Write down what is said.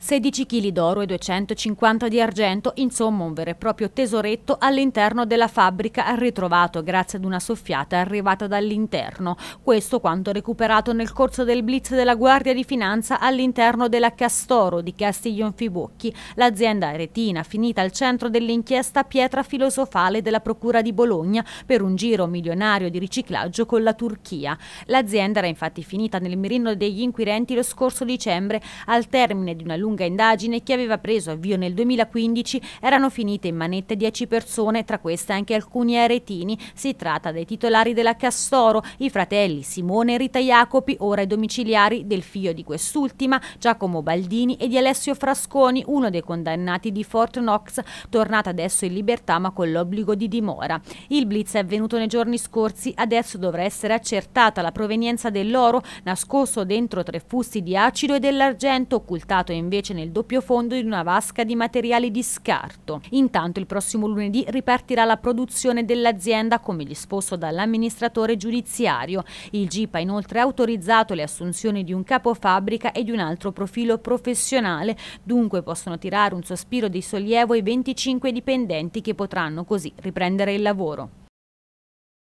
16 kg d'oro e 250 di argento, insomma un vero e proprio tesoretto all'interno della fabbrica ritrovato grazie ad una soffiata arrivata dall'interno. Questo quanto recuperato nel corso del blitz della Guardia di Finanza all'interno della Castoro di Castiglion Fibocchi, l'azienda aretina finita al centro dell'inchiesta pietra filosofale della Procura di Bologna per un giro milionario di riciclaggio con la Turchia. L'azienda era infatti finita nel mirino degli inquirenti lo scorso dicembre al termine di una lunga lunga indagine che aveva preso avvio nel 2015 erano finite in manette 10 persone, tra queste anche alcuni aretini. Si tratta dei titolari della Castoro, i fratelli Simone e Rita Jacopi, ora i domiciliari del figlio di quest'ultima, Giacomo Baldini e di Alessio Frasconi, uno dei condannati di Fort Knox, tornato adesso in libertà ma con l'obbligo di dimora. Il blitz è avvenuto nei giorni scorsi, adesso dovrà essere accertata la provenienza dell'oro nascosto dentro tre fusti di acido e dell'argento occultato invece invece nel doppio fondo di una vasca di materiali di scarto. Intanto il prossimo lunedì ripartirà la produzione dell'azienda come disposto dall'amministratore giudiziario. Il GIP ha inoltre autorizzato le assunzioni di un capofabbrica e di un altro profilo professionale, dunque possono tirare un sospiro di sollievo i 25 dipendenti che potranno così riprendere il lavoro.